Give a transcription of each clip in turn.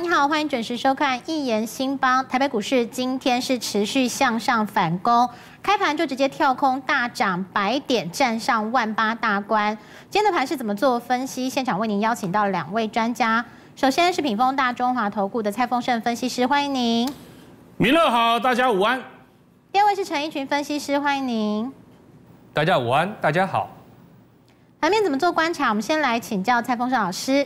你好，欢迎准时收看《一言兴邦》。台北股市今天是持续向上反攻，开盘就直接跳空大涨百点，站上万八大关。今天的盘是怎么做分析？现场为您邀请到两位专家，首先是品峰大中华投顾的蔡丰盛分析师，欢迎您。米乐好，大家午安。第二位是陈一群分析师，欢迎您。大家午安，大家好。盘面怎么做观察？我们先来请教蔡丰盛老师。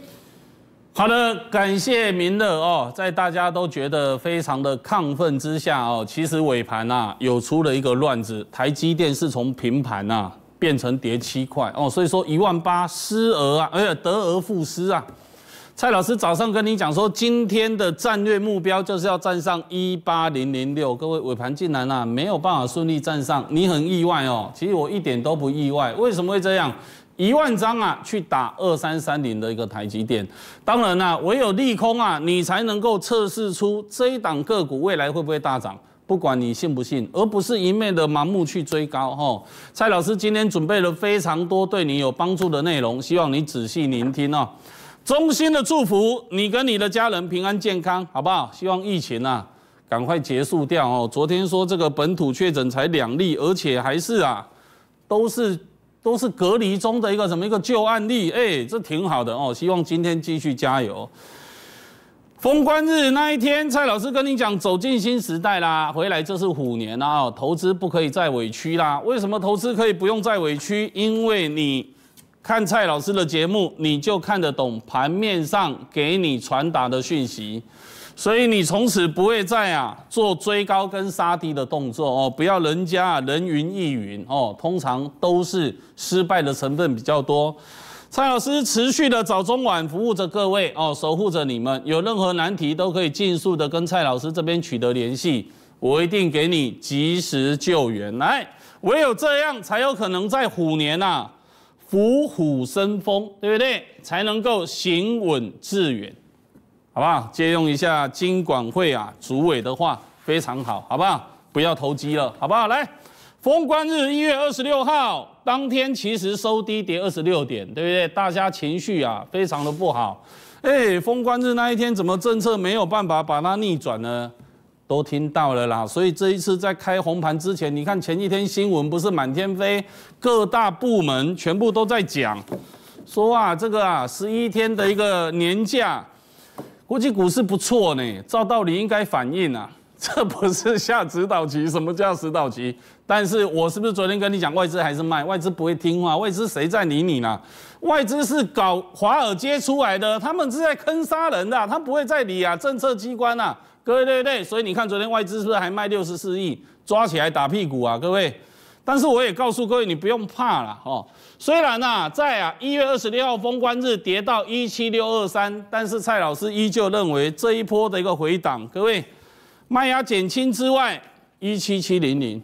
好的，感谢明乐哦，在大家都觉得非常的亢奋之下哦，其实尾盘呐有出了一个乱子，台积电是从平盘呐变成跌七块哦，所以说一万八失而啊，而且得而复失啊。蔡老师早上跟你讲说，今天的战略目标就是要站上一八零零六，各位尾盘竟然呐没有办法顺利站上，你很意外哦，其实我一点都不意外，为什么会这样？一万张啊，去打二三三零的一个台积电，当然啊，唯有利空啊，你才能够测试出这一档个股未来会不会大涨，不管你信不信，而不是一昧的盲目去追高哈。蔡老师今天准备了非常多对你有帮助的内容，希望你仔细聆听哦。衷心的祝福你跟你的家人平安健康，好不好？希望疫情啊赶快结束掉哦。昨天说这个本土确诊才两例，而且还是啊，都是。都是隔离中的一个什么一个旧案例，哎，这挺好的哦，希望今天继续加油。封关日那一天，蔡老师跟你讲，走进新时代啦，回来这是虎年啦、啊，投资不可以再委屈啦。为什么投资可以不用再委屈？因为你看蔡老师的节目，你就看得懂盘面上给你传达的讯息。所以你从此不会再啊做追高跟杀低的动作哦，不要人家人云亦云哦，通常都是失败的成分比较多。蔡老师持续的早中晚服务着各位哦，守护着你们，有任何难题都可以尽速的跟蔡老师这边取得联系，我一定给你及时救援。来，唯有这样才有可能在虎年呐，虎虎生风，对不对？才能够行稳致远。好不好？借用一下金管会啊主委的话，非常好，好不好？不要投机了，好不好？来，封关日一月二十六号当天，其实收低跌二十六点，对不对？大家情绪啊，非常的不好。哎，封关日那一天怎么政策没有办法把它逆转呢？都听到了啦。所以这一次在开红盘之前，你看前几天新闻不是满天飞，各大部门全部都在讲，说啊这个啊十一天的一个年假。估计股市不错呢，照道理应该反应啊，这不是下指导棋？什么叫指导棋？但是我是不是昨天跟你讲外资还是卖？外资不会听话，外资谁在理你呢？外资是搞华尔街出来的，他们是在坑杀人的，他不会在理啊政策机关呐，各位对不对？所以你看昨天外资是不是还卖六十四亿，抓起来打屁股啊，各位。但是我也告诉各位，你不用怕了哦。虽然呢，在啊一月二十六号封关日跌到一七六二三，但是蔡老师依旧认为这一波的一个回档，各位，麦芽减轻之外，一七七零零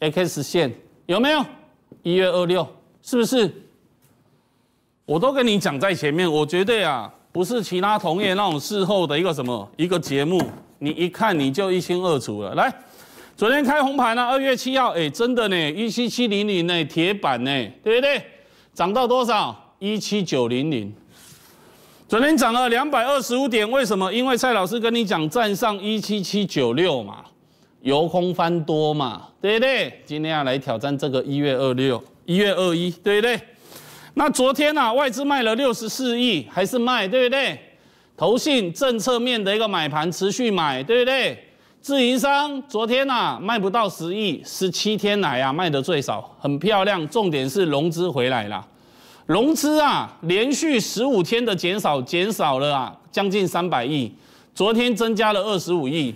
，X 线有没有？一月二六是不是？我都跟你讲在前面，我绝对啊不是其他同业那种事后的一个什么一个节目，你一看你就一清二楚了。来。昨天开红盘了，二月七号，哎，真的呢，一七七零零呢，铁板呢，对不对？涨到多少？一七九零零。昨天涨了两百二十五点，为什么？因为蔡老师跟你讲，站上一七七九六嘛，由空翻多嘛，对不对？今天要来挑战这个一月二六，一月二一，对不对？那昨天呢，外资卖了六十四亿，还是卖，对不对？投信政策面的一个买盘持续买，对不对？自营商昨天呐卖不到十亿，十七天来呀卖的最少，很漂亮。重点是融资回来了，融资啊连续十五天的减少，减少了啊将近三百亿，昨天增加了二十五亿。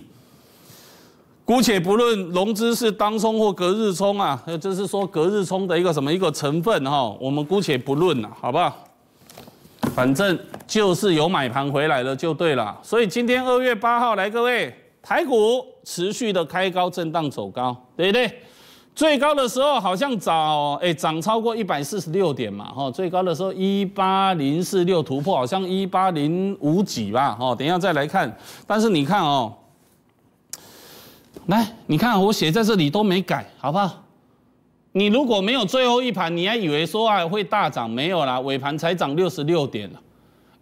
姑且不论融资是当冲或隔日冲啊，就是说隔日冲的一个什么一个成分哈，我们姑且不论了，好不好？反正就是有买盘回来了就对了。所以今天二月八号来各位。台股持续的开高震荡走高，对不对？最高的时候好像涨哎涨超过一百四十六点嘛，哈，最高的时候一八零四六突破，好像一八零五几吧，哈，等一下再来看。但是你看哦，来你看我写在这里都没改，好不好？你如果没有最后一盘，你还以为说啊会大涨？没有啦，尾盘才涨六十六点。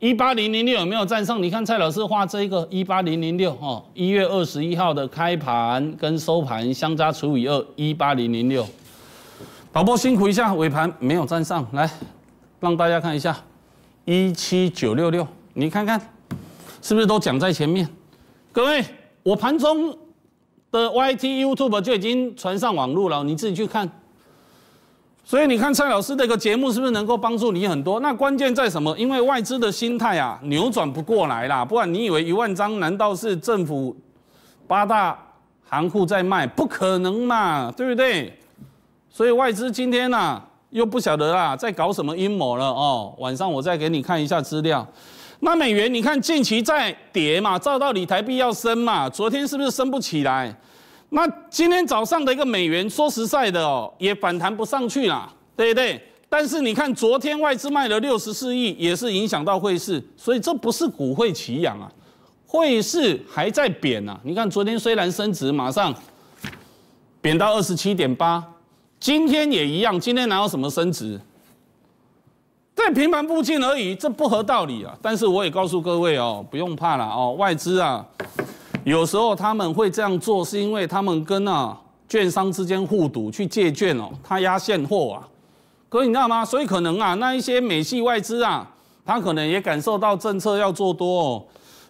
一八零零六有没有站上？你看蔡老师画这一个一八零零六哦，一月二十一号的开盘跟收盘相加除以二，一八零零六。导播辛苦一下，尾盘没有站上来，让大家看一下一七九六六。你看看是不是都讲在前面？各位，我盘中的 YT YouTube 就已经传上网路了，你自己去看。所以你看蔡老师这个节目是不是能够帮助你很多？那关键在什么？因为外资的心态啊扭转不过来了，不然你以为一万张难道是政府、八大行库在卖？不可能嘛，对不对？所以外资今天呢又不晓得啦，在搞什么阴谋了哦。晚上我再给你看一下资料。那美元你看近期在跌嘛，照道理台币要升嘛，昨天是不是升不起来？那今天早上的一个美元，说实在的哦，也反弹不上去啦，对不对？但是你看，昨天外资卖了六十四亿，也是影响到汇市，所以这不是股汇齐扬啊，汇市还在贬啊。你看昨天虽然升值，马上贬到二十七点八，今天也一样，今天哪有什么升值？在平盘附近而已，这不合道理啊。但是我也告诉各位哦，不用怕了哦，外资啊。有时候他们会这样做，是因为他们跟啊券商之间互赌，去借券哦，他压现货啊。可你知道吗？所以可能啊，那一些美系外资啊，他可能也感受到政策要做多，哦，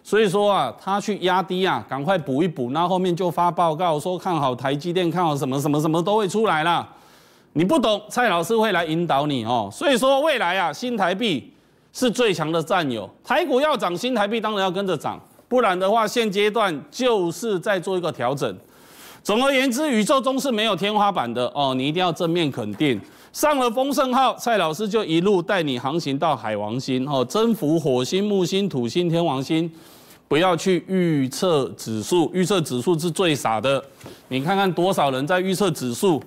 所以说啊，他去压低啊，赶快补一补，那后面就发报告说看好台积电，看好什么什么什么都会出来了。你不懂，蔡老师会来引导你哦。所以说未来啊，新台币是最强的战友，台股要涨，新台币当然要跟着涨。不然的话，现阶段就是在做一个调整。总而言之，宇宙中是没有天花板的哦。你一定要正面肯定。上了丰盛号，蔡老师就一路带你航行到海王星哦，征服火星、木星、土星、天王星。不要去预测指数，预测指数是最傻的。你看看多少人在预测指数？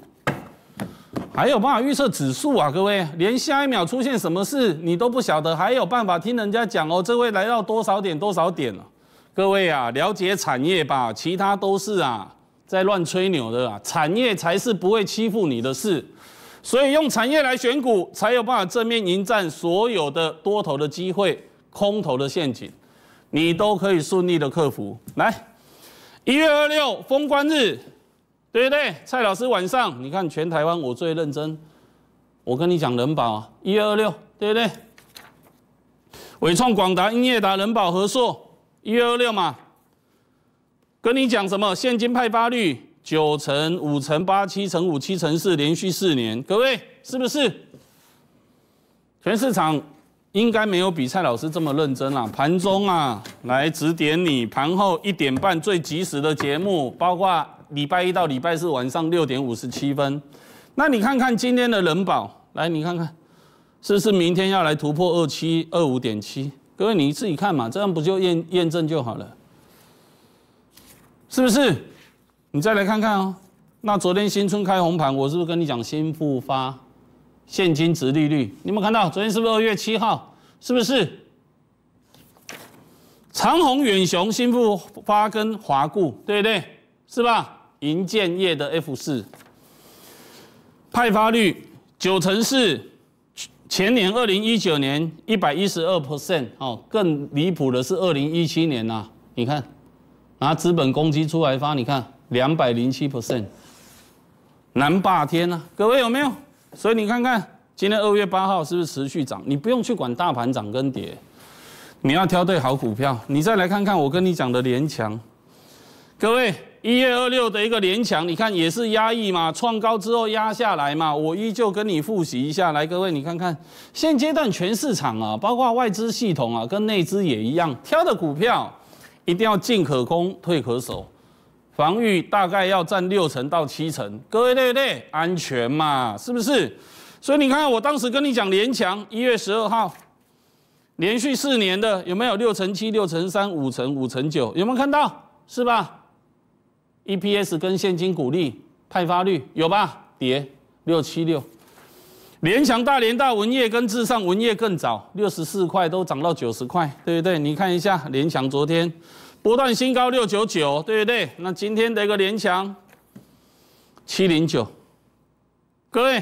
还有办法预测指数啊，各位？连下一秒出现什么事你都不晓得，还有办法听人家讲哦？这位来到多少点多少点了？各位啊，了解产业吧，其他都是啊，在乱吹牛的啊，产业才是不会欺负你的事，所以用产业来选股，才有办法正面迎战所有的多头的机会，空头的陷阱，你都可以顺利的克服。来，一月二六封关日，对不对？蔡老师晚上，你看全台湾我最认真，我跟你讲，人保一月二六，对不对？伟创、广达、英业达、人保、合硕。一二六嘛，跟你讲什么现金派发率九乘五乘八七乘五七乘四连续四年，各位是不是？全市场应该没有比蔡老师这么认真了。盘中啊来指点你，盘后一点半最及时的节目，包括礼拜一到礼拜四晚上六点五十七分。那你看看今天的人保，来你看看是不是明天要来突破二七二五点七？各位你自己看嘛，这样不就验验证就好了，是不是？你再来看看哦。那昨天新春开红盘，我是不是跟你讲新复发现金值利率？你有没有看到？昨天是不是二月七号？是不是？长虹、远雄、新复发跟华固，对不对？是吧？银建业的 F 四，派发率九成四。前年二零一九年一百一十二 percent 哦，更离谱的是二零一七年呐，你看拿资本公积出来发，你看两百零七 percent，南霸天呐，各位有没有？所以你看看今天二月八号是不是持续涨？你不用去管大盘涨跟跌，你要挑对好股票。你再来看看我跟你讲的联强，各位。一月二六的一个连强，你看也是压抑嘛，创高之后压下来嘛。我依旧跟你复习一下，来各位你看看，现阶段全市场啊，包括外资系统啊，跟内资也一样，挑的股票一定要进可攻，退可守，防御大概要占六成到七成。各位对不对？安全嘛，是不是？所以你看，我当时跟你讲连强，一月十二号，连续四年的有没有六成七、六成三、五成五成九？有没有看到？是吧？EPS 跟现金股利派发率有吧？跌六七六，联强大联大文业跟至上文业更早，六十四块都涨到九十块，对不对？你看一下联强昨天不断新高六九九，对不对？那今天的一个联强七零九，各位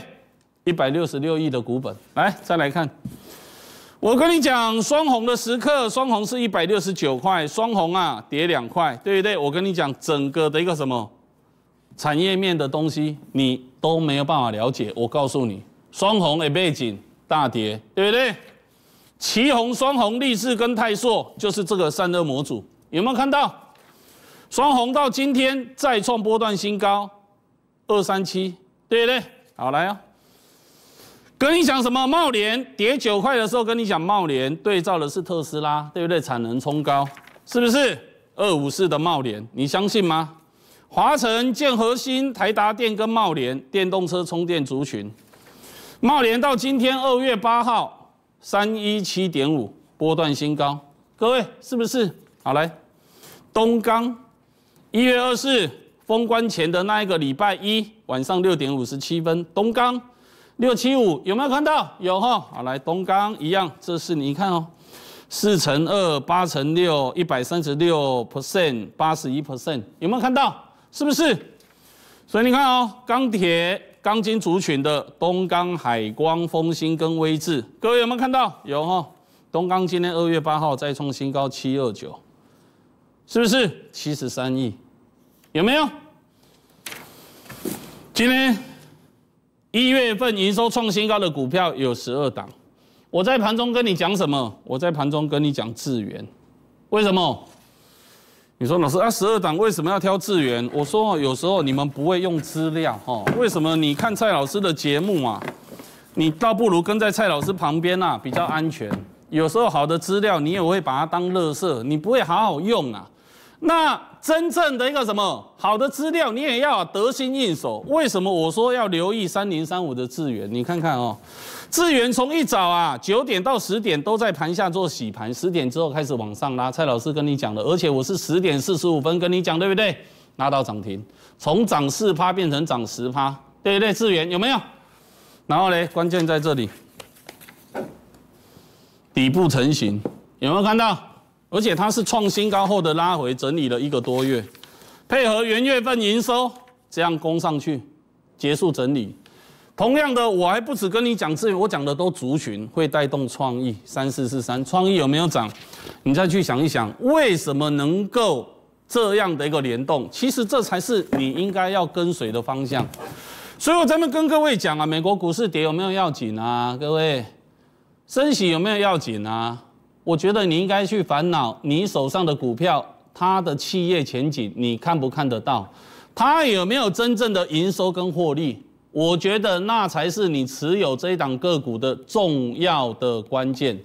一百六十六亿的股本，来再来看。我跟你讲，双红的时刻，双红是一百六十九块，双红啊，跌两块，对不对？我跟你讲，整个的一个什么产业面的东西，你都没有办法了解。我告诉你，双红的背景大跌，对不对？旗红、双红、立志跟泰硕，就是这个三热模组，有没有看到？双红到今天再创波段新高二三七，对不对？好，来啊。跟你讲什么？茂联跌九块的时候，跟你讲茂联对照的是特斯拉，对不对？产能冲高，是不是？二五四的茂联，你相信吗？华晨、建核心、台达电跟茂联电动车充电族群，茂联到今天二月八号三一七点五波段新高，各位是不是？好来，东刚一月二四封关前的那一个礼拜一晚上六点五十七分，东刚。六七五有没有看到？有哈，好，来东钢一样，这是你看哦，四乘二，八乘六，一百三十六 percent，八十一 percent，有没有看到？是不是？所以你看哦，钢铁钢筋族群的东钢、海光、丰兴跟威智，各位有没有看到？有哈，东钢今天二月八号再创新高七二九，是不是？七十三亿，有没有？今天。一月份营收创新高的股票有十二档，我在盘中跟你讲什么？我在盘中跟你讲智元，为什么？你说老师啊，十二档为什么要挑智元？我说有时候你们不会用资料哈，为什么？你看蔡老师的节目啊，你倒不如跟在蔡老师旁边呐，比较安全。有时候好的资料你也会把它当垃圾，你不会好好用啊。那真正的一个什么好的资料，你也要得心应手。为什么我说要留意三零三五的资源？你看看哦，资源从一早啊九点到十点都在盘下做洗盘，十点之后开始往上拉。蔡老师跟你讲的，而且我是十点四十五分跟你讲，对不对？拉到涨停，从涨四趴变成涨十趴，对不对？资源有没有？然后呢，关键在这里，底部成型，有没有看到？而且它是创新高后的拉回整理了一个多月，配合元月份营收这样攻上去，结束整理。同样的，我还不止跟你讲资源，我讲的都族群会带动创意。三四四三，创意有没有涨？你再去想一想，为什么能够这样的一个联动？其实这才是你应该要跟随的方向。所以我咱们跟各位讲啊，美国股市跌有没有要紧啊？各位，升息有没有要紧啊？我觉得你应该去烦恼你手上的股票，它的企业前景你看不看得到？它有没有真正的营收跟获利？我觉得那才是你持有这一档个股的重要的关键，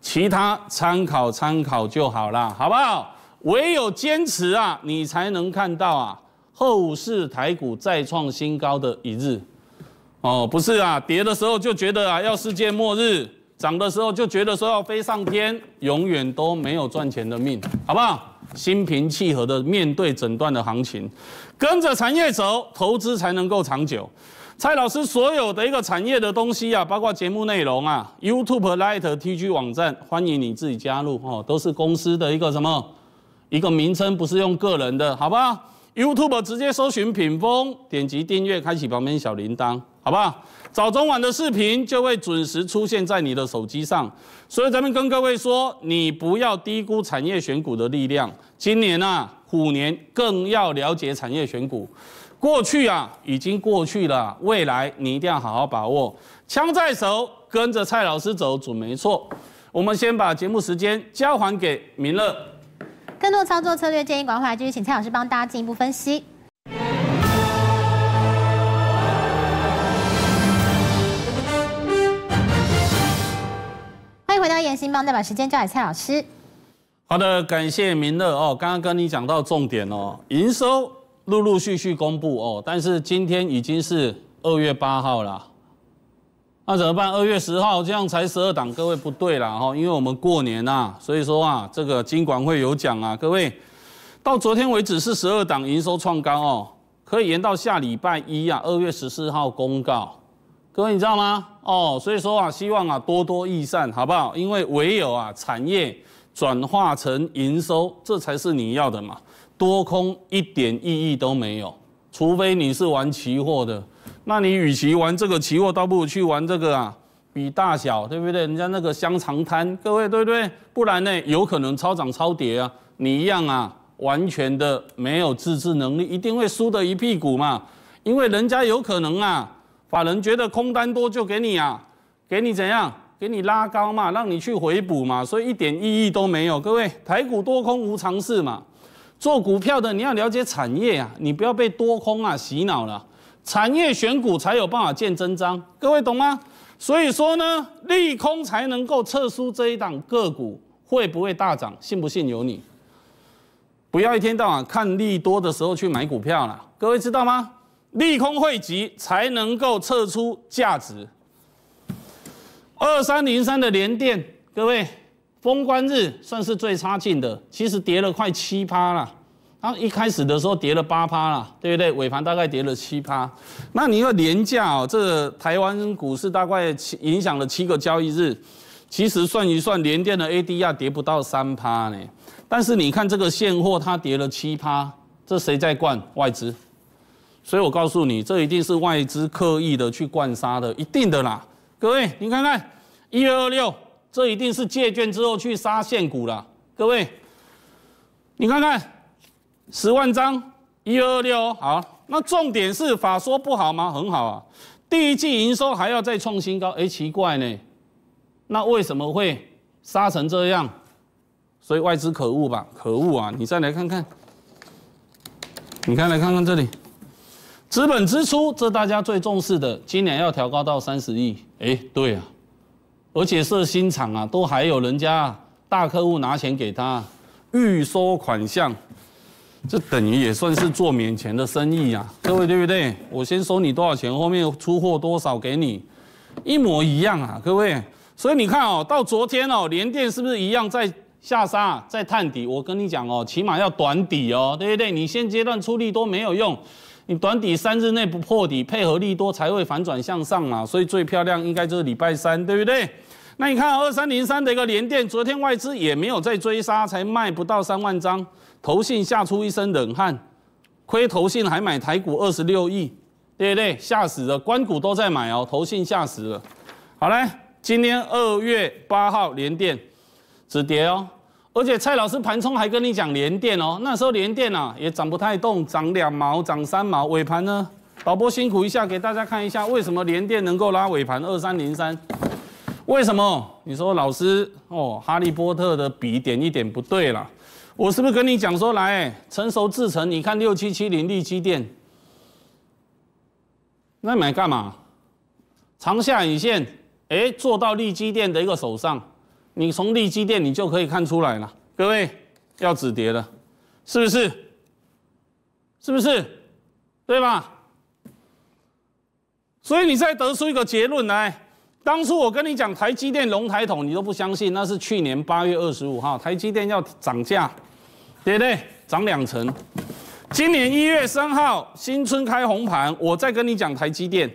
其他参考参考就好啦，好不好？唯有坚持啊，你才能看到啊，后市台股再创新高的一日。哦，不是啊，跌的时候就觉得啊，要世界末日。涨的时候就觉得说要飞上天，永远都没有赚钱的命，好不好？心平气和的面对整段的行情，跟着产业走，投资才能够长久。蔡老师所有的一个产业的东西啊，包括节目内容啊，YouTube、Light、TG 网站，欢迎你自己加入哦，都是公司的一个什么一个名称，不是用个人的，好不好 y o u t u b e 直接搜寻品峰，点击订阅，开启旁边小铃铛。好吧，早中晚的视频就会准时出现在你的手机上，所以咱们跟各位说，你不要低估产业选股的力量。今年啊，虎年更要了解产业选股。过去啊，已经过去了，未来你一定要好好把握。枪在手，跟着蔡老师走准没错。我们先把节目时间交还给明乐。更多操作策略建议，赶快继续请蔡老师帮大家进一步分析。回到严兴帮》再把时间交给蔡老师。好的，感谢明乐哦。刚刚跟你讲到重点哦，营收陆陆续续公布哦，但是今天已经是二月八号了，那怎么办？二月十号这样才十二档，各位不对了哈，因为我们过年呐，所以说啊，这个金管会有奖啊，各位到昨天为止是十二档营收创高哦，可以延到下礼拜一啊，二月十四号公告，各位你知道吗？哦，所以说啊，希望啊多多益善，好不好？因为唯有啊产业转化成营收，这才是你要的嘛。多空一点意义都没有，除非你是玩期货的，那你与其玩这个期货，倒不如去玩这个啊比大小，对不对？人家那个香肠摊，各位对不对？不然呢，有可能超涨超跌啊，你一样啊，完全的没有自制能力，一定会输得一屁股嘛。因为人家有可能啊。法人觉得空单多就给你啊，给你怎样？给你拉高嘛，让你去回补嘛，所以一点意义都没有。各位，台股多空无常事嘛，做股票的你要了解产业啊，你不要被多空啊洗脑了，产业选股才有办法见真章。各位懂吗？所以说呢，利空才能够测出这一档个股会不会大涨，信不信由你。不要一天到晚看利多的时候去买股票了，各位知道吗？利空汇集才能够测出价值。二三零三的联电，各位，封关日算是最差劲的，其实跌了快七趴了。它一开始的时候跌了八趴了，对不对？尾盘大概跌了七趴。那你要连价哦，这台湾股市大概影响了七个交易日，其实算一算，连电的 A D R 跌不到三趴呢。但是你看这个现货，它跌了七趴，这谁在灌？外资。所以，我告诉你，这一定是外资刻意的去灌杀的，一定的啦。各位，你看看，一二二六，这一定是借券之后去杀现股了。各位，你看看，十万张，一二二六，好。那重点是法说不好吗？很好啊，第一季营收还要再创新高。哎，奇怪呢，那为什么会杀成这样？所以外资可恶吧？可恶啊！你再来看看，你看，来看看这里。资本支出，这大家最重视的，今年要调高到三十亿。哎，对啊，而且设新厂啊，都还有人家大客户拿钱给他预收款项，这等于也算是做免钱的生意呀，各位对不对？我先收你多少钱，后面出货多少给你，一模一样啊，各位。所以你看哦，到昨天哦，联电是不是一样在下杀，在探底？我跟你讲哦，起码要短底哦，对不对？你现阶段出力都没有用。你短底三日内不破底，配合利多才会反转向上嘛，所以最漂亮应该就是礼拜三，对不对？那你看二三零三的一个连电，昨天外资也没有再追杀，才卖不到三万张，投信吓出一身冷汗，亏投信还买台股二十六亿，对不对？吓死了，关股都在买哦，投信吓死了。好嘞，今天二月八号连电止跌哦。而且蔡老师盘中还跟你讲连电哦，那时候连电啊也涨不太动，涨两毛、涨三毛。尾盘呢，导播辛苦一下，给大家看一下为什么连电能够拉尾盘二三零三？为什么？你说老师哦，哈利波特的笔点一点不对了。我是不是跟你讲说来成熟制成？你看六七七零利基电，那买干嘛？长下影线，哎，做到利基电的一个手上。你从利基电你就可以看出来了，各位要止跌了，是不是？是不是？对吧？所以你再得出一个结论来，当初我跟你讲台积电龙台头，你都不相信，那是去年八月二十五号台积电要涨价，对不对？涨两成。今年一月三号新春开红盘，我再跟你讲台积电，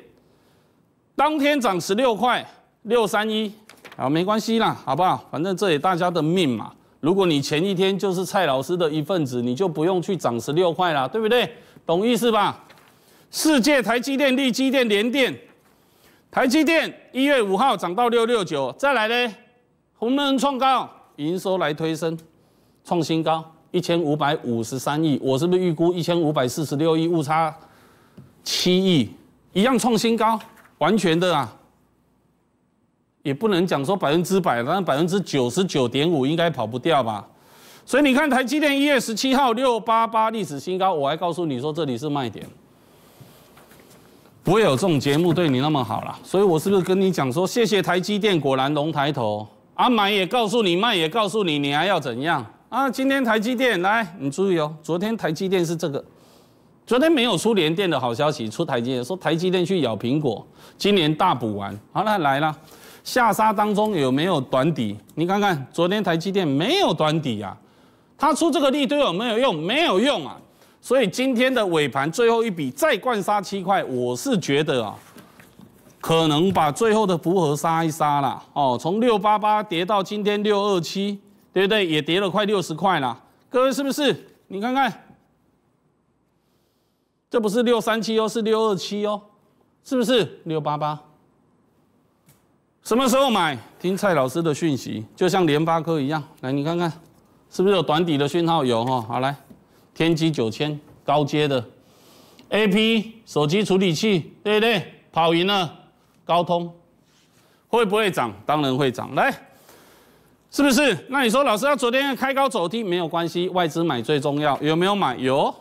当天涨十六块六三一。好，没关系啦，好不好？反正这也大家的命嘛。如果你前一天就是蔡老师的一份子，你就不用去涨十六块了，对不对？懂意思吧？世界台积电、立积电联电，台积电一月五号涨到六六九，再来呢，红门创高，营收来推升，创新高一千五百五十三亿，我是不是预估一千五百四十六亿，误差七亿，一样创新高，完全的啊。也不能讲说百分之百，但是百分之九十九点五应该跑不掉吧？所以你看台积电一月十七号六八八历史新高，我还告诉你说这里是卖点，不会有这种节目对你那么好了。所以我是不是跟你讲说，谢谢台积电，果然龙抬头，阿满也告诉你，卖也告诉你，你还要怎样啊？今天台积电来，你注意哦，昨天台积电是这个，昨天没有出联电的好消息，出台积电说台积电去咬苹果，今年大补完，好了来了。下杀当中有没有短底？你看看昨天台积电没有短底啊，他出这个力都有没有用？没有用啊！所以今天的尾盘最后一笔再灌杀七块，我是觉得啊，可能把最后的符合杀一杀了哦。从六八八跌到今天六二七，对不对？也跌了快六十块了，各位是不是？你看看，这不是六三七哦，是六二七哦，是不是六八八？什么时候买？听蔡老师的讯息，就像联发科一样。来，你看看，是不是有短底的讯号有？哈，好来，天玑九千高阶的 A P 手机处理器，对不对？跑赢了高通，会不会涨？当然会涨。来，是不是？那你说，老师，要昨天开高走低没有关系？外资买最重要，有没有买？有，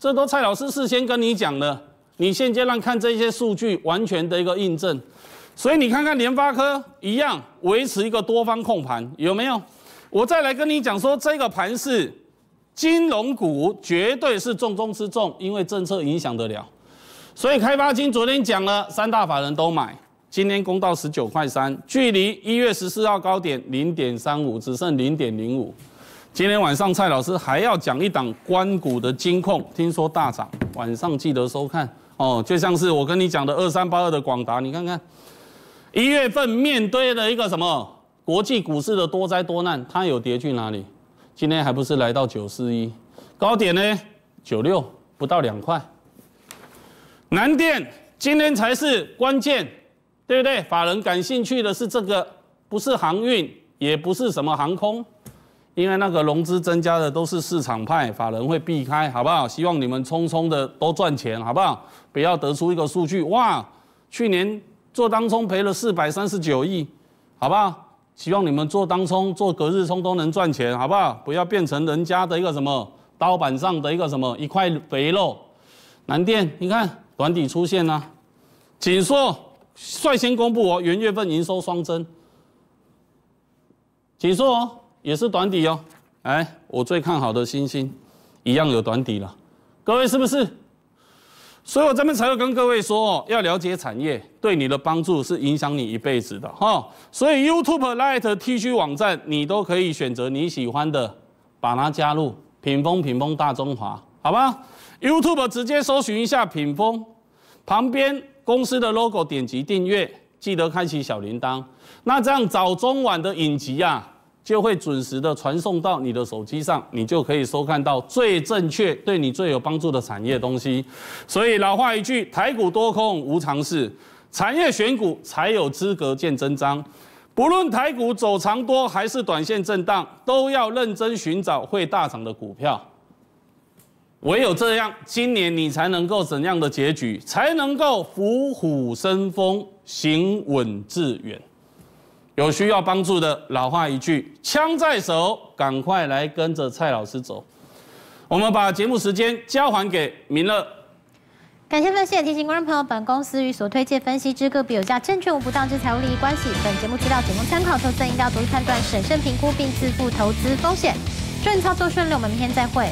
这都蔡老师事先跟你讲的。你现阶段看这些数据，完全的一个印证。所以你看看联发科一样维持一个多方控盘，有没有？我再来跟你讲说，这个盘是金融股，绝对是重中之重，因为政策影响得了。所以开发金昨天讲了，三大法人都买，今天攻到十九块三，距离一月十四号高点零点三五只剩零点零五。今天晚上蔡老师还要讲一档关谷的金控，听说大涨，晚上记得收看哦。就像是我跟你讲的二三八二的广达，你看看。一月份面对的一个什么国际股市的多灾多难，它有跌去哪里？今天还不是来到九四一高点呢，九六不到两块。南电今天才是关键，对不对？法人感兴趣的是这个，不是航运，也不是什么航空，因为那个融资增加的都是市场派，法人会避开，好不好？希望你们匆匆的多赚钱，好不好？不要得出一个数据，哇，去年。做当冲赔了四百三十九亿，好不好？希望你们做当冲、做隔日冲都能赚钱，好不好？不要变成人家的一个什么刀板上的一个什么一块肥肉。南电，你看短底出现了，锦硕率先公布哦，元月份营收双增。锦硕也是短底哦。哎，我最看好的星星，一样有短底了。各位是不是？所以我这边才会跟各位说，要了解产业，对你的帮助是影响你一辈子的哈。所以 YouTube Lite TG 网站，你都可以选择你喜欢的，把它加入品风品风大中华，好吧？YouTube 直接搜寻一下品风，旁边公司的 logo，点击订阅，记得开启小铃铛。那这样早中晚的影集啊。就会准时的传送到你的手机上，你就可以收看到最正确、对你最有帮助的产业东西。所以老话一句，台股多空无常事，产业选股才有资格见真章。不论台股走长多还是短线震荡，都要认真寻找会大涨的股票。唯有这样，今年你才能够怎样的结局，才能够虎虎生风，行稳致远。有需要帮助的，老话一句，枪在手，赶快来跟着蔡老师走。我们把节目时间交还给明乐。感谢分析也提醒，观众朋友，本公司与所推荐分析之各别有价证券无不当之财务利益关系。本节目资料仅供参考，投资应要独立判断、审慎评估，并自负投资风险。祝你操作顺利，我们明天再会。